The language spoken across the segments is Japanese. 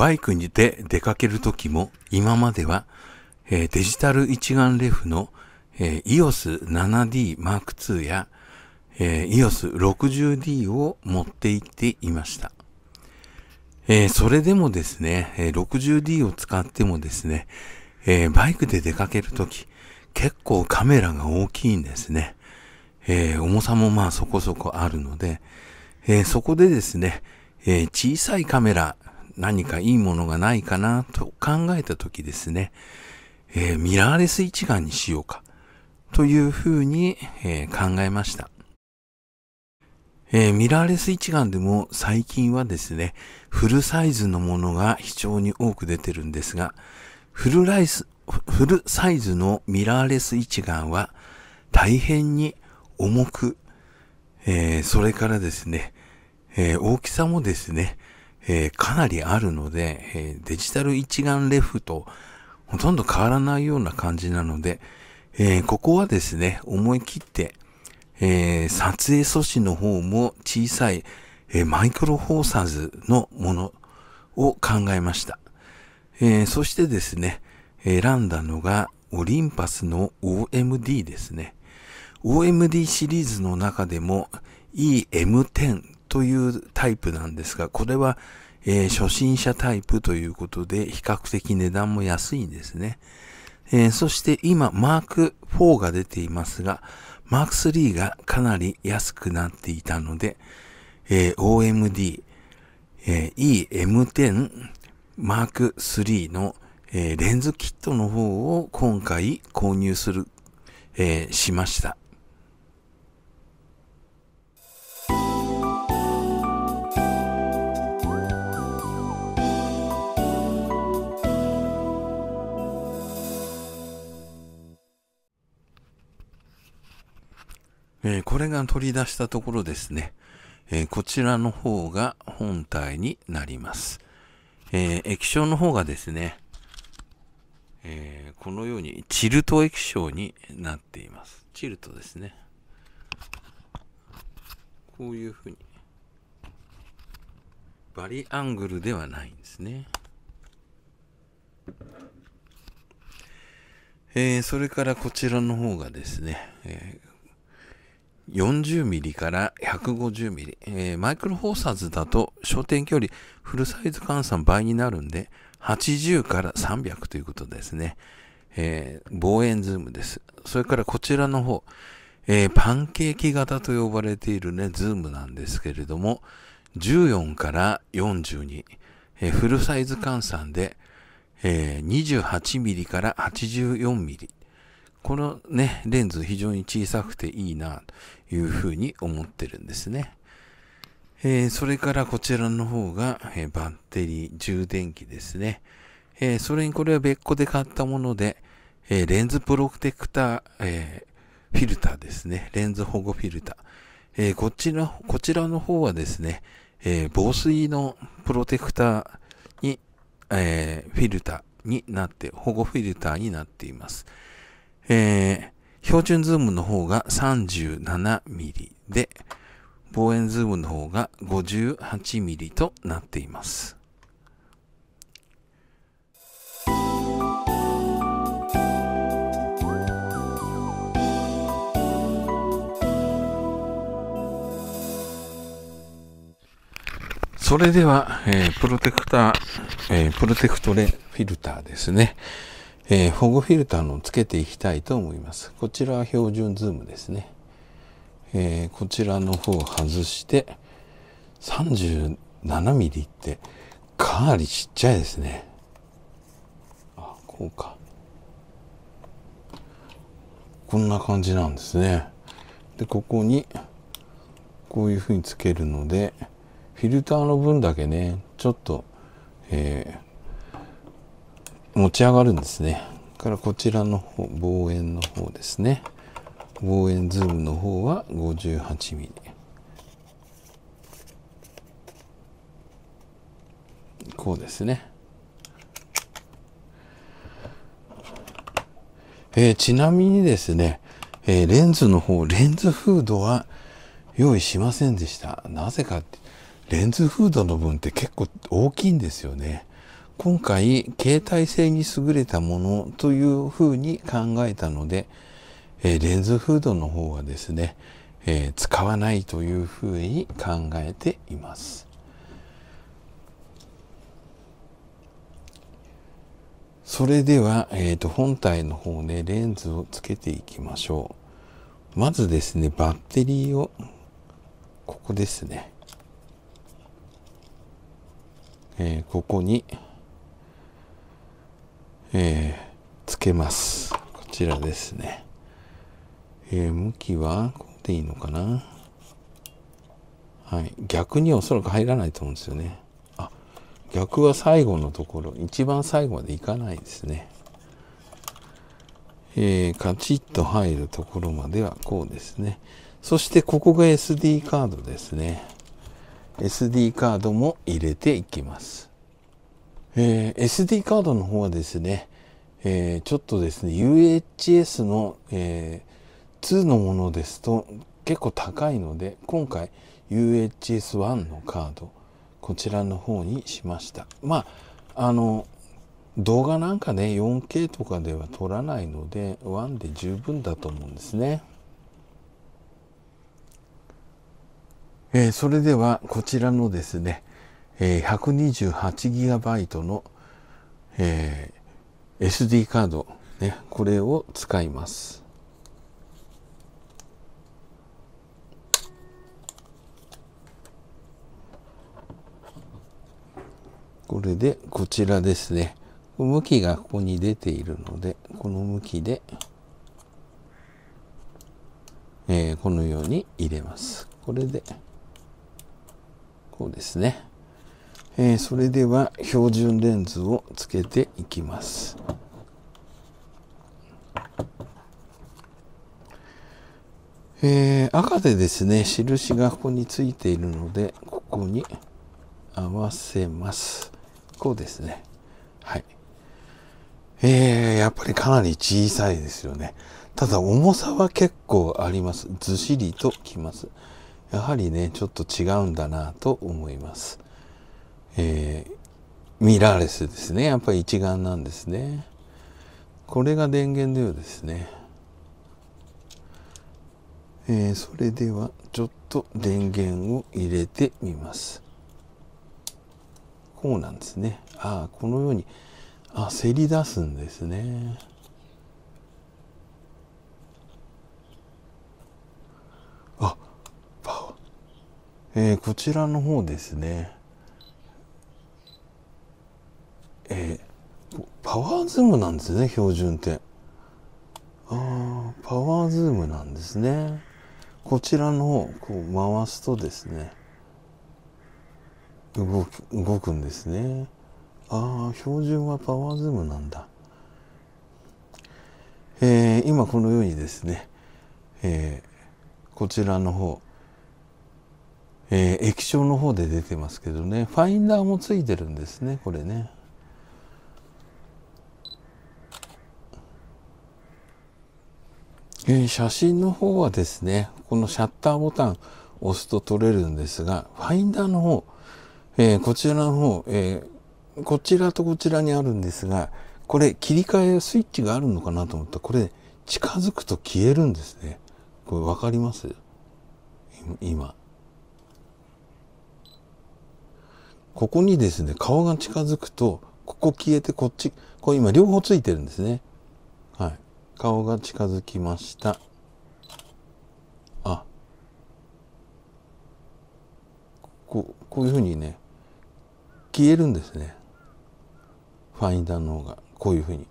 バイクにで出かけるときも、今までは、えデジタル一眼レフの、え EOS7D Mark II や、え EOS60D を持って行っていました。えそれでもですね、え 60D を使ってもですね、えバイクで出かけるとき、結構カメラが大きいんですね。え重さもまあそこそこあるので、えそこでですね、え小さいカメラ何かいいものがないかなと考えた時ですね、えー、ミラーレス一眼にしようかというふうに、えー、考えました、えー、ミラーレス一眼でも最近はですね、フルサイズのものが非常に多く出てるんですが、フルライス、フルサイズのミラーレス一眼は大変に重く、えー、それからですね、えー、大きさもですね、えー、かなりあるので、えー、デジタル一眼レフとほとんど変わらないような感じなので、えー、ここはですね、思い切って、え撮影素子の方も小さい、えマイクロフォーサーズのものを考えました。えそしてですね、選んだのがオリンパスの OMD ですね。OMD シリーズの中でも EM10 というタイプなんですが、これは、えー、初心者タイプということで、比較的値段も安いんですね。えー、そして今、マーク4が出ていますが、マーク3がかなり安くなっていたので、えー、OMD、えー、EM10 マーク3の、えー、レンズキットの方を今回購入する、えー、しました。えー、これが取り出したところですね、えー、こちらの方が本体になります。え液晶の方がですね、えこのようにチルト液晶になっています。チルトですね。こういうふうに。バリアングルではないんですね。えー、それからこちらの方がですね、えー、40mm から 150mm、えー、マイクロフォーサーズだと焦点距離フルサイズ換算倍になるんで80から300ということですね、えー、望遠ズームですそれからこちらの方、えー、パンケーキ型と呼ばれているねズームなんですけれども14から42、えー、フルサイズ換算で、えー、28mm から 84mm このね、レンズ非常に小さくていいなというふうに思ってるんですね。えー、それからこちらの方が、えー、バッテリー、充電器ですね。えー、それにこれは別個で買ったもので、えレンズプロテクター、えフィルターですね。レンズ保護フィルター。えこちら、こちらの方はですね、え防水のプロテクターに、えフィルターになって、保護フィルターになっています。えー、標準ズームの方が 37mm で、望遠ズームの方が 58mm となっています。それでは、えー、プロテクター、えー、プロテクトレフィルターですね。えー、保護フィルターのつけていきたいと思います。こちらは標準ズームですね。えー、こちらの方を外して、37ミリってかなりちっちゃいですね。あ、こうか。こんな感じなんですね。で、ここに、こういう風につけるので、フィルターの分だけね、ちょっと、えー、持ち上がるんですね。からこちらの方、望遠の方ですね。望遠ズームの方は 58mm。こうですね。えー、ちなみにですね、えー、レンズの方、レンズフードは用意しませんでした。なぜかって、レンズフードの分って結構大きいんですよね。今回、携帯性に優れたものというふうに考えたので、えレンズフードの方はですね、え使わないというふうに考えています。それでは、えー、と本体の方でレンズをつけていきましょう。まずですね、バッテリーを、ここですね。えー、ここにえー、つけます。こちらですね。えー、向きは、ここでいいのかなはい。逆におそらく入らないと思うんですよね。あ、逆は最後のところ、一番最後までいかないですね。えー、カチッと入るところまではこうですね。そしてここが SD カードですね。SD カードも入れていきます。えー、SD カードの方はですね、えー、ちょっとですね、UHS の、えー、2のものですと結構高いので、今回 UHS1 のカード、こちらの方にしました。まあ、あの、動画なんかね、4K とかでは撮らないので、1で十分だと思うんですね。えー、それではこちらのですね、え 128GB の、え SD カード、ね、これを使います。これでこちらですね。向きがここに出ているので、この向きで、えー、このように入れます。これで、こうですね。えー、それでは標準レンズをつけていきます。えー、赤でですね、印がここについているので、ここに合わせます。こうですね。はい。えー、やっぱりかなり小さいですよね。ただ重さは結構あります。ずしりときます。やはりね、ちょっと違うんだなと思います。えー、ミラーレスですねやっぱり一眼なんですねこれが電源のようですねえー、それではちょっと電源を入れてみますこうなんですねああこのようにあせり出すんですねあパワー、えー、こちらの方ですねえー、パワーズームなんですね、標準って。ああ、パワーズームなんですね。こちらの方、こう回すとですね、動く、動くんですね。ああ、標準はパワーズームなんだ。えー、今このようにですね、えー、こちらの方、えー、液晶の方で出てますけどね、ファインダーもついてるんですね、これね。えー、写真の方はですね、このシャッターボタン押すと撮れるんですが、ファインダーの方、えー、こちらの方、えー、こちらとこちらにあるんですが、これ切り替えスイッチがあるのかなと思ったら、これ近づくと消えるんですね。これわかります今。ここにですね、顔が近づくと、ここ消えてこっち、これ今両方ついてるんですね。顔が近づきました。あ。こう、こういうふうにね、消えるんですね。ファインダーの方が。こういうふうに。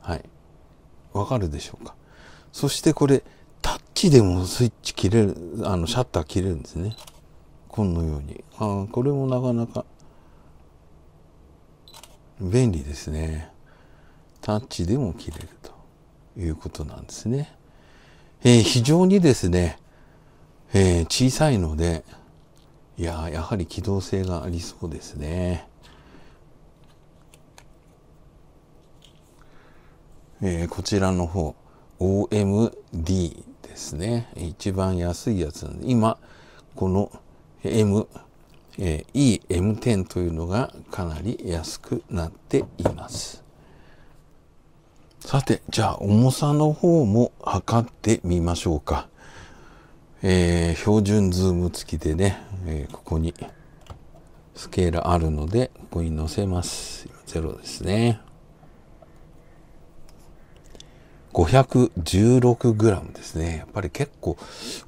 はい。わかるでしょうか。そしてこれ、タッチでもスイッチ切れる、あの、シャッター切れるんですね。このように。ああ、これもなかなか便利ですね。タッチでも切れると。いうことなんですね。えー、非常にですね、えー、小さいので、いや、やはり機動性がありそうですね。えー、こちらの方、OMD ですね。一番安いやつ今、この M、えー、EM10 というのがかなり安くなっています。さて、じゃあ重さの方も測ってみましょうか。えー、標準ズーム付きでね、えー、ここにスケールあるので、ここに載せます。0ですね。516g ですね。やっぱり結構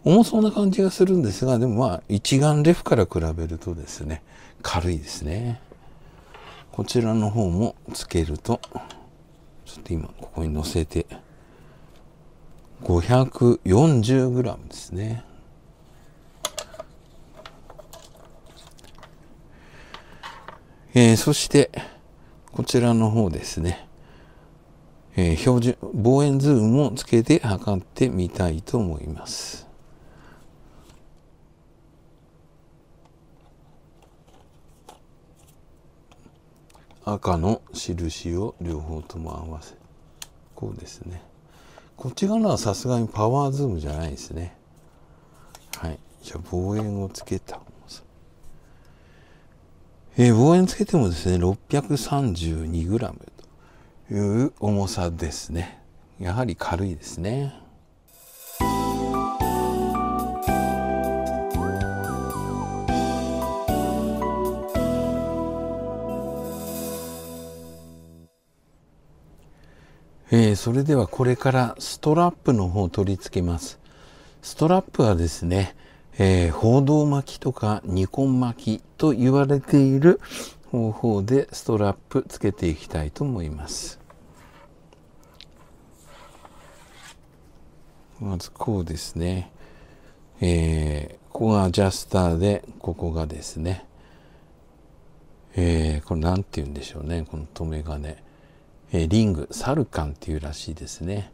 重そうな感じがするんですが、でもまあ一眼レフから比べるとですね、軽いですね。こちらの方もつけると今、ここに乗せて、540g ですね。えー、そして、こちらの方ですね。えー、標準、望遠ズームをつけて測ってみたいと思います。赤の印を両方とも合わせこうですねこっち側のはさすがにパワーズームじゃないですねはいじゃあ望遠をつけたえー、望遠つけてもですね 632g という重さですねやはり軽いですねえー、それではこれからストラップの方を取り付けます。ストラップはですね、えー、報道巻きとかニコン巻きと言われている方法でストラップつけていきたいと思います。まずこうですね。えー、ここがアジャスターで、ここがですね。えー、これ何て言うんでしょうね、この留め金。えー、リング、サルカンっていうらしいですね。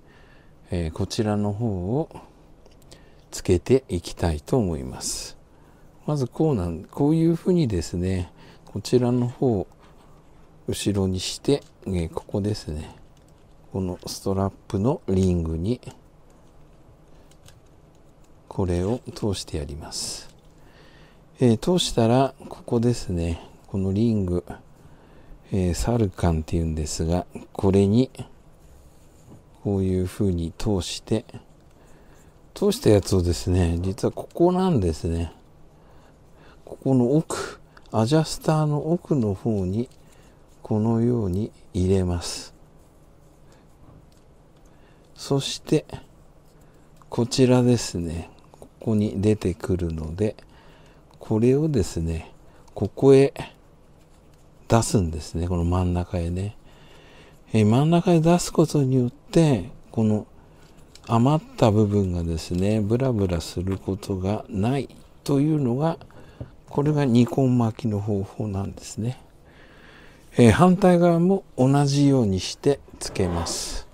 えー、こちらの方をつけていきたいと思います。まずこうなん、こういうふうにですね、こちらの方、後ろにして、えー、ここですね。このストラップのリングに、これを通してやります。えー、通したら、ここですね。このリング、えー、サルカンっていうんですが、これに、こういう風に通して、通したやつをですね、実はここなんですね。ここの奥、アジャスターの奥の方に、このように入れます。そして、こちらですね。ここに出てくるので、これをですね、ここへ出すんですねこの真ん中へね、えー、真ん中へ出すことによってこの余った部分がですねブラブラすることがないというのがこれが2根巻きの方法なんですね、えー、反対側も同じようにしてつけます